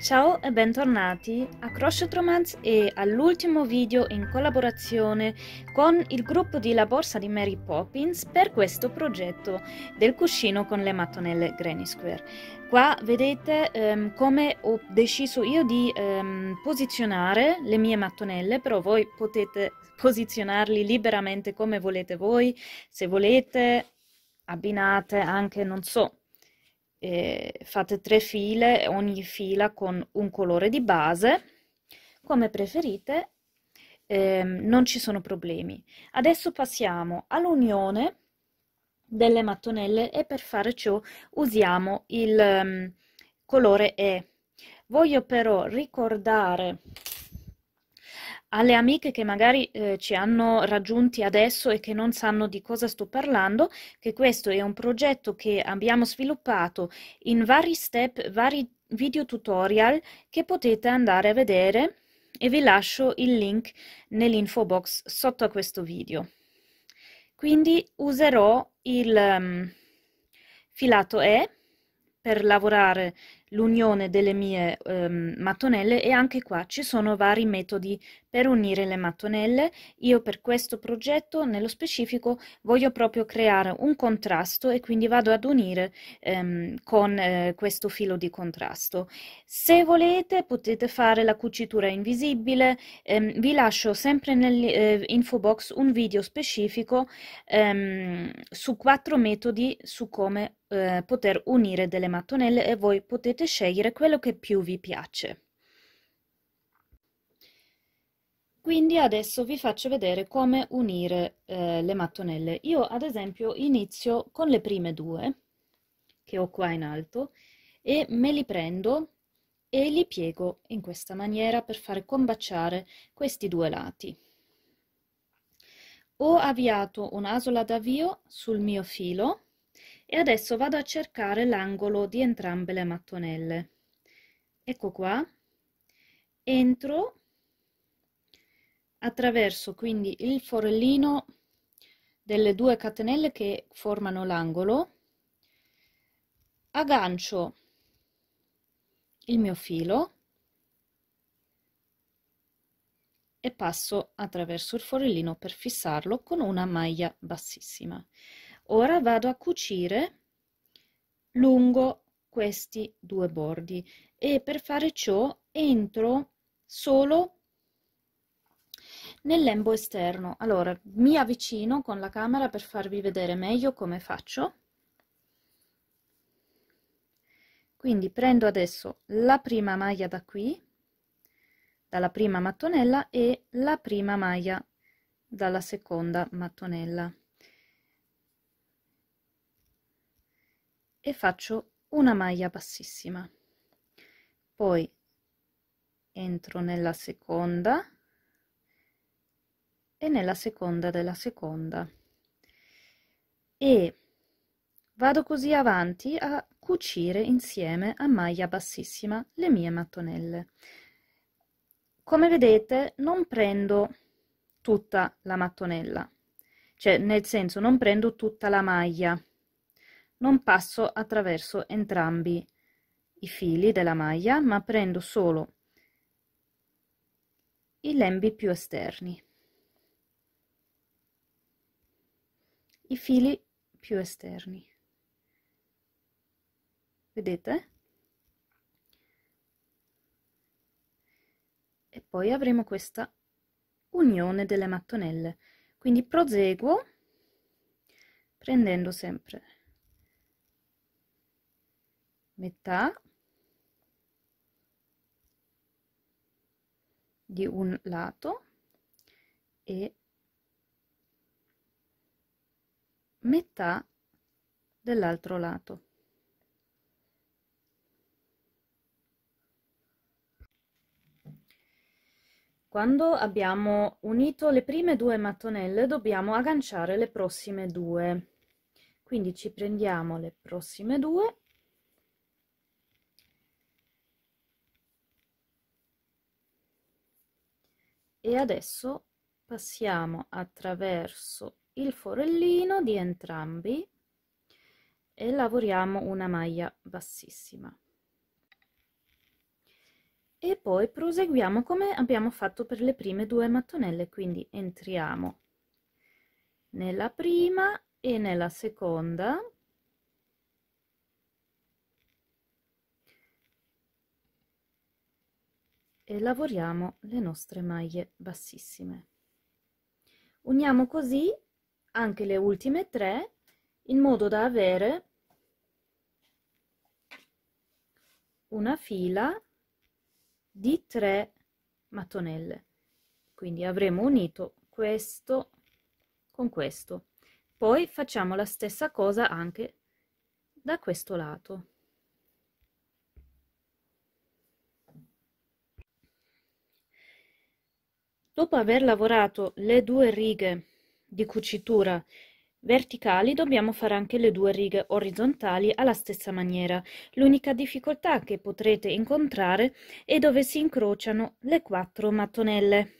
Ciao e bentornati a Crochet Romance e all'ultimo video in collaborazione con il gruppo di La Borsa di Mary Poppins per questo progetto del cuscino con le mattonelle Granny Square. Qua vedete ehm, come ho deciso io di ehm, posizionare le mie mattonelle, però voi potete posizionarli liberamente come volete voi, se volete abbinate anche, non so, eh, fate tre file, ogni fila con un colore di base, come preferite, eh, non ci sono problemi. Adesso passiamo all'unione delle mattonelle e per fare ciò usiamo il um, colore E. Voglio però ricordare alle amiche che magari eh, ci hanno raggiunti adesso e che non sanno di cosa sto parlando, che questo è un progetto che abbiamo sviluppato in vari step, vari video tutorial che potete andare a vedere e vi lascio il link nell'info box sotto a questo video. Quindi userò il um, filato E per lavorare l'unione delle mie ehm, mattonelle e anche qua ci sono vari metodi per unire le mattonelle. Io per questo progetto nello specifico voglio proprio creare un contrasto e quindi vado ad unire ehm, con eh, questo filo di contrasto. Se volete potete fare la cucitura invisibile, ehm, vi lascio sempre nell'info eh, box un video specifico ehm, su quattro metodi su come eh, poter unire delle mattonelle e voi potete potete scegliere quello che più vi piace. Quindi adesso vi faccio vedere come unire eh, le mattonelle. Io ad esempio inizio con le prime due che ho qua in alto e me li prendo e li piego in questa maniera per fare combaciare questi due lati. Ho avviato un'asola d'avvio sul mio filo e adesso vado a cercare l'angolo di entrambe le mattonelle ecco qua entro attraverso quindi il forellino delle due catenelle che formano l'angolo aggancio il mio filo e passo attraverso il forellino per fissarlo con una maglia bassissima ora vado a cucire lungo questi due bordi e per fare ciò entro solo nel lembo esterno allora mi avvicino con la camera per farvi vedere meglio come faccio quindi prendo adesso la prima maglia da qui dalla prima mattonella e la prima maglia dalla seconda mattonella e faccio una maglia bassissima poi entro nella seconda e nella seconda della seconda e vado così avanti a cucire insieme a maglia bassissima le mie mattonelle come vedete non prendo tutta la mattonella cioè nel senso non prendo tutta la maglia non passo attraverso entrambi i fili della maglia, ma prendo solo i lembi più esterni. I fili più esterni. Vedete? E poi avremo questa unione delle mattonelle. Quindi proseguo prendendo sempre metà di un lato e metà dell'altro lato. Quando abbiamo unito le prime due mattonelle dobbiamo agganciare le prossime due. Quindi ci prendiamo le prossime due e adesso passiamo attraverso il forellino di entrambi e lavoriamo una maglia bassissima e poi proseguiamo come abbiamo fatto per le prime due mattonelle quindi entriamo nella prima e nella seconda e lavoriamo le nostre maglie bassissime. Uniamo così anche le ultime tre in modo da avere una fila di 3 mattonelle quindi avremo unito questo con questo poi facciamo la stessa cosa anche da questo lato Dopo aver lavorato le due righe di cucitura verticali dobbiamo fare anche le due righe orizzontali alla stessa maniera. L'unica difficoltà che potrete incontrare è dove si incrociano le quattro mattonelle.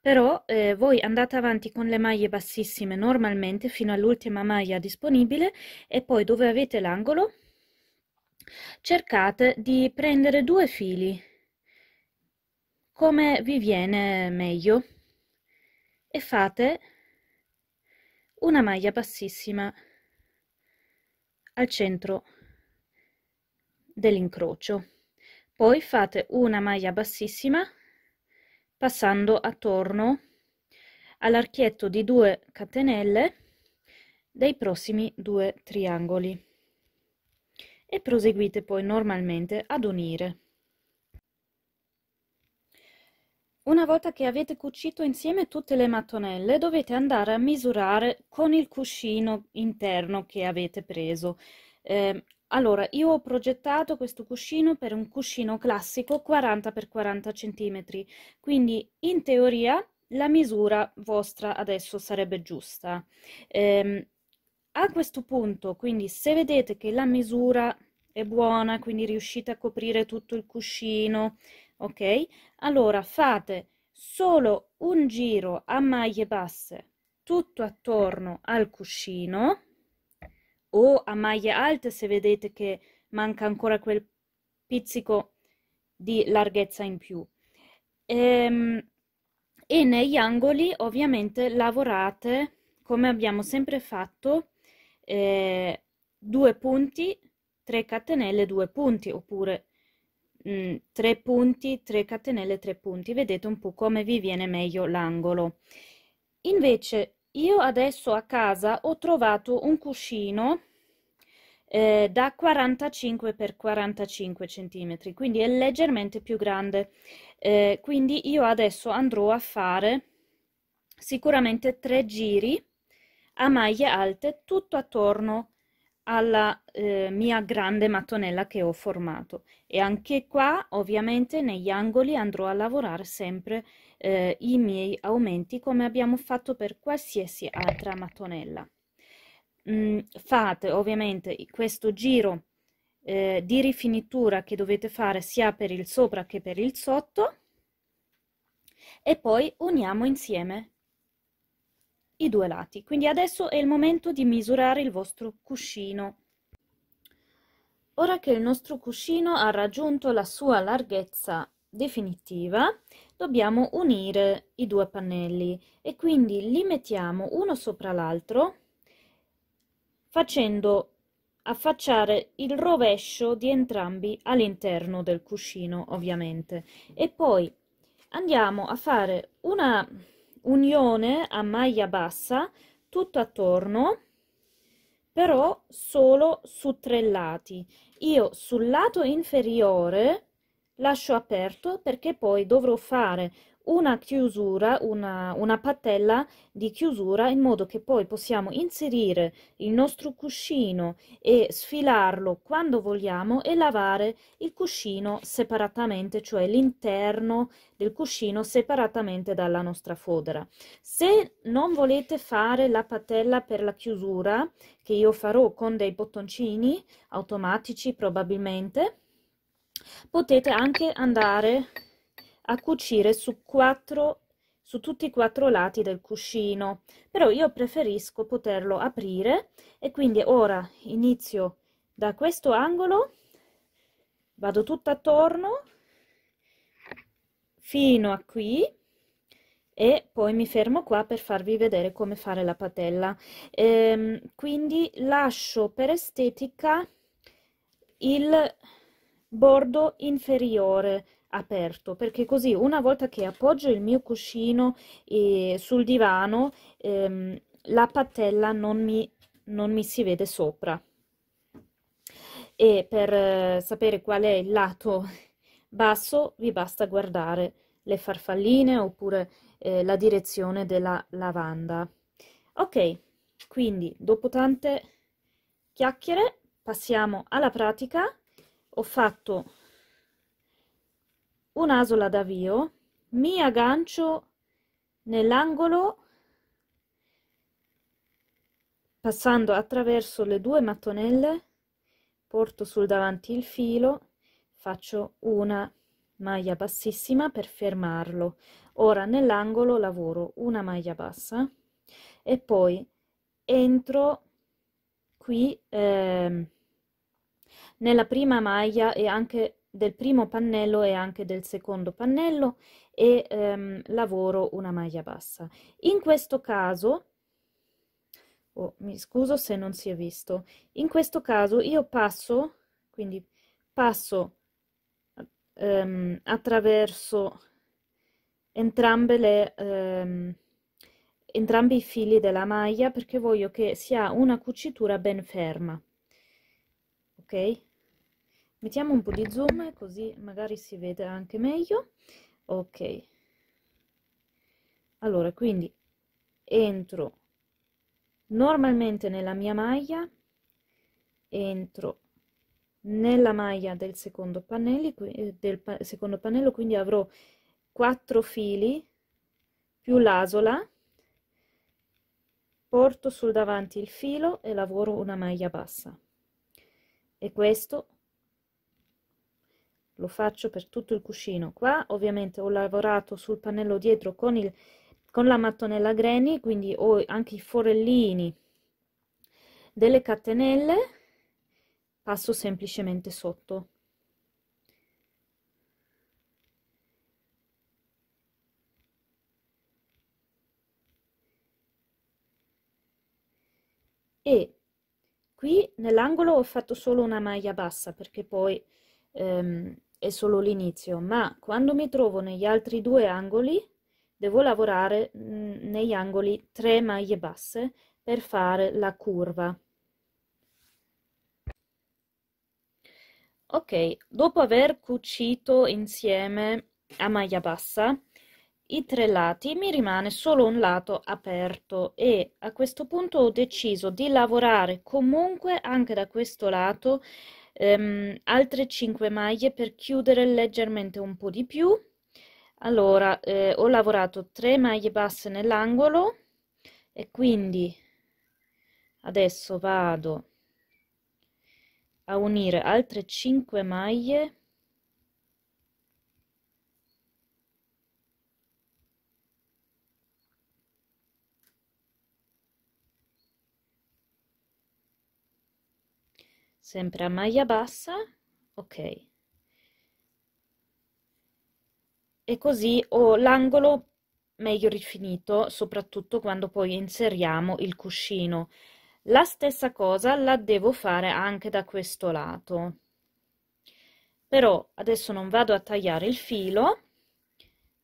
Però eh, voi andate avanti con le maglie bassissime normalmente fino all'ultima maglia disponibile e poi dove avete l'angolo cercate di prendere due fili come vi viene meglio e fate una maglia bassissima al centro dell'incrocio poi fate una maglia bassissima passando attorno all'archietto di 2 catenelle dei prossimi due triangoli e proseguite poi normalmente ad unire Una volta che avete cucito insieme tutte le mattonelle, dovete andare a misurare con il cuscino interno che avete preso. Eh, allora, io ho progettato questo cuscino per un cuscino classico 40x40 cm, quindi in teoria la misura vostra adesso sarebbe giusta. Eh, a questo punto, quindi, se vedete che la misura è buona, quindi riuscite a coprire tutto il cuscino, ok? Allora fate solo un giro a maglie basse tutto attorno al cuscino o a maglie alte se vedete che manca ancora quel pizzico di larghezza in più. Ehm, e negli angoli ovviamente lavorate come abbiamo sempre fatto eh, due punti, 3 catenelle, due punti oppure Mm, tre punti, 3 catenelle, tre punti. Vedete un po' come vi viene meglio l'angolo. Invece io adesso a casa ho trovato un cuscino eh, da 45 x 45 cm, quindi è leggermente più grande. Eh, quindi io adesso andrò a fare sicuramente tre giri a maglie alte tutto attorno alla eh, mia grande mattonella che ho formato e anche qua ovviamente negli angoli andrò a lavorare sempre eh, i miei aumenti come abbiamo fatto per qualsiasi altra mattonella mm, fate ovviamente questo giro eh, di rifinitura che dovete fare sia per il sopra che per il sotto e poi uniamo insieme i due lati. Quindi adesso è il momento di misurare il vostro cuscino. Ora che il nostro cuscino ha raggiunto la sua larghezza definitiva, dobbiamo unire i due pannelli e quindi li mettiamo uno sopra l'altro facendo affacciare il rovescio di entrambi all'interno del cuscino ovviamente e poi andiamo a fare una unione a maglia bassa tutto attorno però solo su tre lati io sul lato inferiore lascio aperto perché poi dovrò fare una chiusura, una, una patella di chiusura in modo che poi possiamo inserire il nostro cuscino e sfilarlo quando vogliamo e lavare il cuscino separatamente, cioè l'interno del cuscino separatamente dalla nostra fodera. Se non volete fare la patella per la chiusura, che io farò con dei bottoncini automatici probabilmente, potete anche andare a cucire su quattro su tutti e quattro lati del cuscino però io preferisco poterlo aprire e quindi ora inizio da questo angolo vado tutto attorno fino a qui e poi mi fermo qua per farvi vedere come fare la patella ehm, quindi lascio per estetica il bordo inferiore aperto perché così una volta che appoggio il mio cuscino eh, sul divano ehm, la patella non mi, non mi si vede sopra e per eh, sapere qual è il lato basso vi basta guardare le farfalline oppure eh, la direzione della lavanda ok quindi dopo tante chiacchiere passiamo alla pratica ho fatto un un'asola davio, mi aggancio nell'angolo passando attraverso le due mattonelle, porto sul davanti il filo, faccio una maglia bassissima per fermarlo. Ora nell'angolo lavoro una maglia bassa e poi entro qui eh, nella prima maglia e anche del primo pannello e anche del secondo pannello e ehm, lavoro una maglia bassa. In questo caso, oh, mi scuso se non si è visto, in questo caso io passo, quindi passo ehm, attraverso entrambe le... Ehm, entrambi i fili della maglia perché voglio che sia una cucitura ben ferma ok Mettiamo un po' di zoom così magari si vede anche meglio. Ok. Allora, quindi entro normalmente nella mia maglia, entro nella maglia del secondo pannello, eh, del pa secondo pannello quindi avrò quattro fili più l'asola, porto sul davanti il filo e lavoro una maglia bassa. E questo lo faccio per tutto il cuscino qua ovviamente ho lavorato sul pannello dietro con il con la mattonella granny quindi ho anche i forellini delle catenelle passo semplicemente sotto e qui nell'angolo ho fatto solo una maglia bassa perché poi ehm, è solo l'inizio, ma quando mi trovo negli altri due angoli, devo lavorare mm, negli angoli tre maglie basse per fare la curva. Ok, dopo aver cucito insieme a maglia bassa i tre lati, mi rimane solo un lato aperto e a questo punto ho deciso di lavorare comunque anche da questo lato ehm, altre 5 maglie per chiudere leggermente un po' di più allora eh, ho lavorato 3 maglie basse nell'angolo e quindi adesso vado a unire altre 5 maglie sempre a maglia bassa ok e così ho l'angolo meglio rifinito soprattutto quando poi inseriamo il cuscino la stessa cosa la devo fare anche da questo lato però adesso non vado a tagliare il filo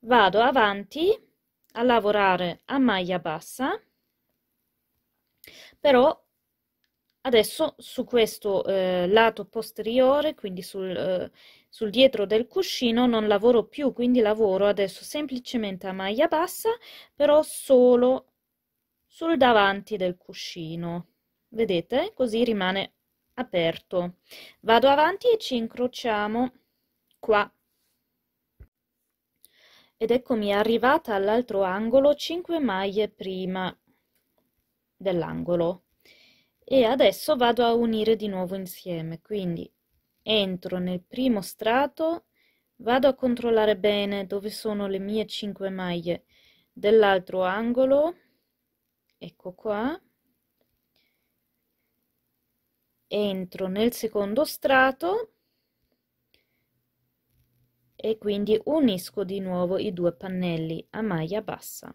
vado avanti a lavorare a maglia bassa però Adesso su questo eh, lato posteriore, quindi sul, eh, sul, dietro del cuscino, non lavoro più, quindi lavoro adesso semplicemente a maglia bassa, però solo sul davanti del cuscino. Vedete? Così rimane aperto. Vado avanti e ci incrociamo qua. Ed eccomi arrivata all'altro angolo, 5 maglie prima dell'angolo e adesso vado a unire di nuovo insieme quindi entro nel primo strato vado a controllare bene dove sono le mie 5 maglie dell'altro angolo ecco qua entro nel secondo strato e quindi unisco di nuovo i due pannelli a maglia bassa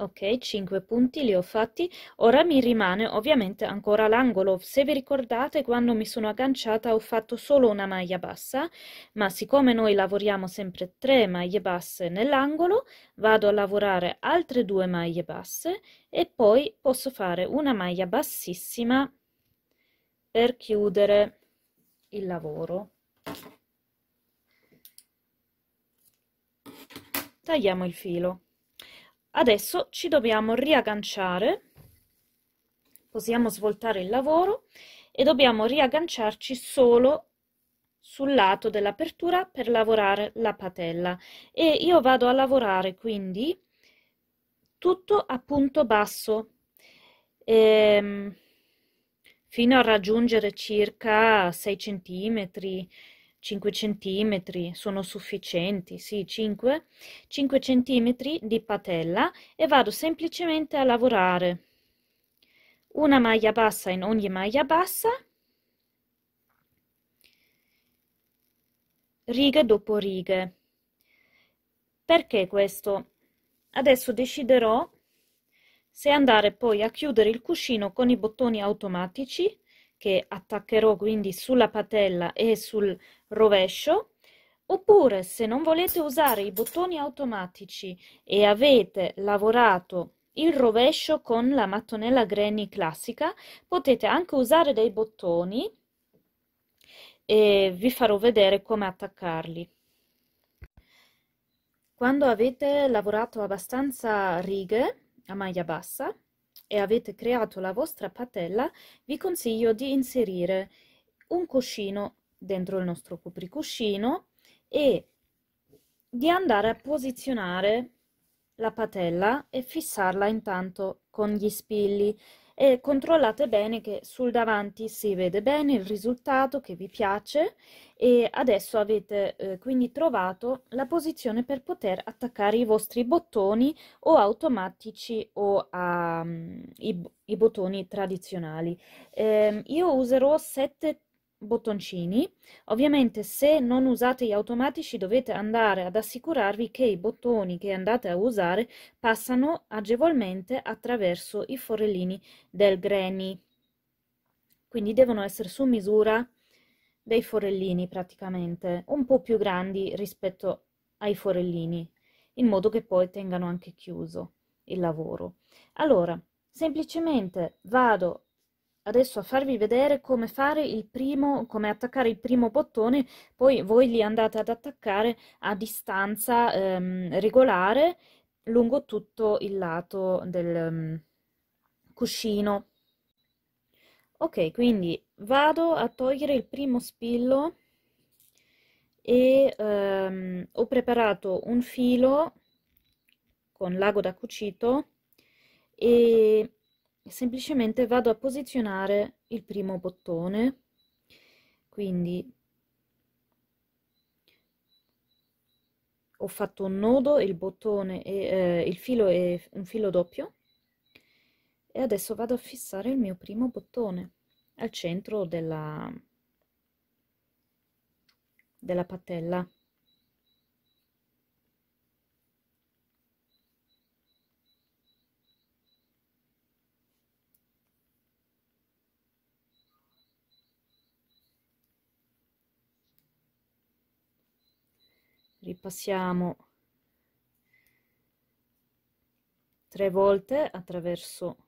Ok, 5 punti li ho fatti. Ora mi rimane ovviamente ancora l'angolo. Se vi ricordate, quando mi sono agganciata ho fatto solo una maglia bassa, ma siccome noi lavoriamo sempre 3 maglie basse nell'angolo, vado a lavorare altre 2 maglie basse e poi posso fare una maglia bassissima per chiudere il lavoro. Tagliamo il filo. Adesso ci dobbiamo riagganciare, possiamo svoltare il lavoro e dobbiamo riagganciarci solo sul lato dell'apertura per lavorare la patella e io vado a lavorare quindi tutto a punto basso ehm, fino a raggiungere circa 6 centimetri 5 cm sono sufficienti, sì, 5, 5 cm di patella e vado semplicemente a lavorare una maglia bassa in ogni maglia bassa, righe dopo righe. Perché questo? Adesso deciderò se andare poi a chiudere il cuscino con i bottoni automatici che attaccherò quindi sulla patella e sul rovescio oppure se non volete usare i bottoni automatici e avete lavorato il rovescio con la mattonella Granny classica potete anche usare dei bottoni e vi farò vedere come attaccarli quando avete lavorato abbastanza righe a maglia bassa e avete creato la vostra patella, vi consiglio di inserire un cuscino dentro il nostro copricuscino e di andare a posizionare la patella e fissarla intanto con gli spilli e controllate bene che sul davanti si vede bene il risultato che vi piace e adesso avete eh, quindi trovato la posizione per poter attaccare i vostri bottoni o automatici o um, i, i, bottoni tradizionali. Eh, io userò 7 bottoncini. Ovviamente se non usate gli automatici dovete andare ad assicurarvi che i bottoni che andate a usare passano agevolmente attraverso i forellini del granny. Quindi devono essere su misura dei forellini praticamente, un po' più grandi rispetto ai forellini, in modo che poi tengano anche chiuso il lavoro. Allora, semplicemente vado adesso a farvi vedere come fare il primo, come attaccare il primo bottone, poi voi li andate ad attaccare a distanza ehm, regolare lungo tutto il lato del um, cuscino. Ok, quindi vado a togliere il primo spillo e ehm, ho preparato un filo con l'ago da cucito e semplicemente vado a posizionare il primo bottone quindi ho fatto un nodo il bottone e eh, il filo è un filo doppio e adesso vado a fissare il mio primo bottone al centro della della patella passiamo tre volte attraverso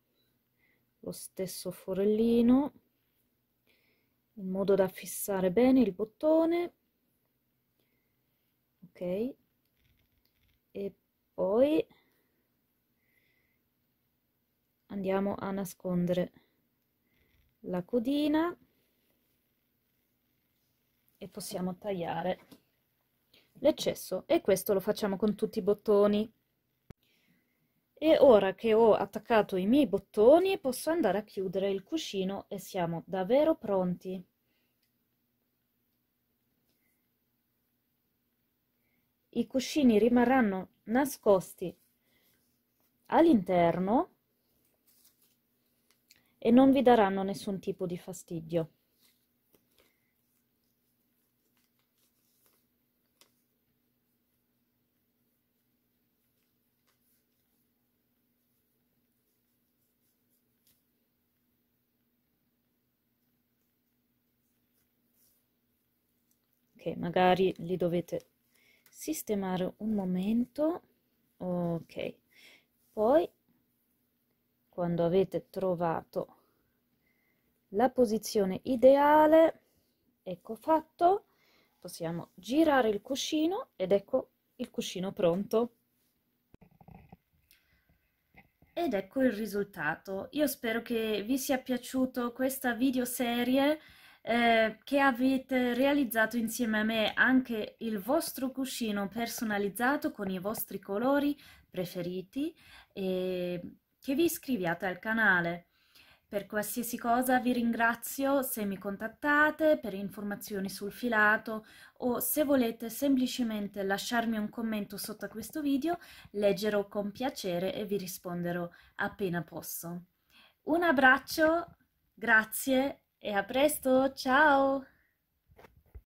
lo stesso forellino in modo da fissare bene il bottone ok e poi andiamo a nascondere la codina e possiamo tagliare l'eccesso e questo lo facciamo con tutti i bottoni. E ora che ho attaccato i miei bottoni posso andare a chiudere il cuscino e siamo davvero pronti. I cuscini rimarranno nascosti all'interno e non vi daranno nessun tipo di fastidio. magari li dovete sistemare un momento ok poi quando avete trovato la posizione ideale ecco fatto possiamo girare il cuscino ed ecco il cuscino pronto ed ecco il risultato io spero che vi sia piaciuto questa video serie eh, che avete realizzato insieme a me anche il vostro cuscino personalizzato con i vostri colori preferiti e che vi iscriviate al canale. Per qualsiasi cosa vi ringrazio se mi contattate per informazioni sul filato o se volete semplicemente lasciarmi un commento sotto questo video, leggerò con piacere e vi risponderò appena posso. Un abbraccio, grazie e a presto, ciao!